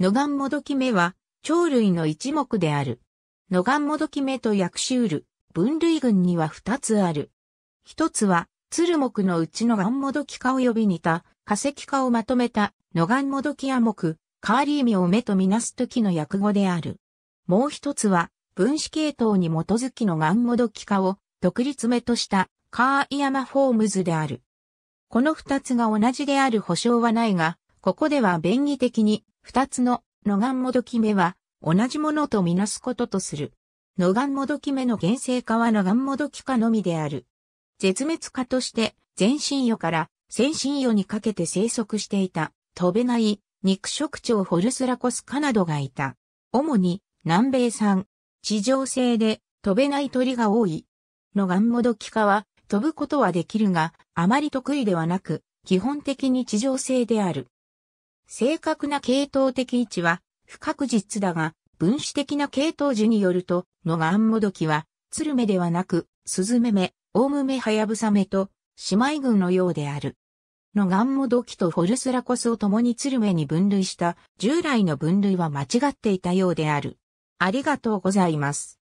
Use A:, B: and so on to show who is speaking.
A: ガンもどきメは、鳥類の一目である。ガンもどきメと薬種る分類群には二つある。一つは、ツルのうちのンもどき科及び似た化石科をまとめた野岩もどき亜目、カーリーミを目とみなす時の訳語である。もう一つは、分子系統に基づきのンもどき科を独立目としたカーイヤマフォームズである。この二つが同じである保証はないが、ここでは便宜的に、二つの野んもどき目は、同じものとみなすこととする。野岸もどき目の原生化は野んもどき化のみである。絶滅化として、全身魚から全身魚にかけて生息していた、飛べない、肉食鳥ホルスラコスカなどがいた。主に、南米産、地上性で、飛べない鳥が多い。のがんもどき科は、飛ぶことはできるが、あまり得意ではなく、基本的に地上性である。正確な系統的位置は不確実だが、分子的な系統樹によると、のがアンモドキは、ツルメではなく、スズメメ、オウムメハヤブサメと、姉妹群のようである。のガンモドキとフォルスラコスを共にツルメに分類した従来の分類は間違っていたようである。ありがとうございます。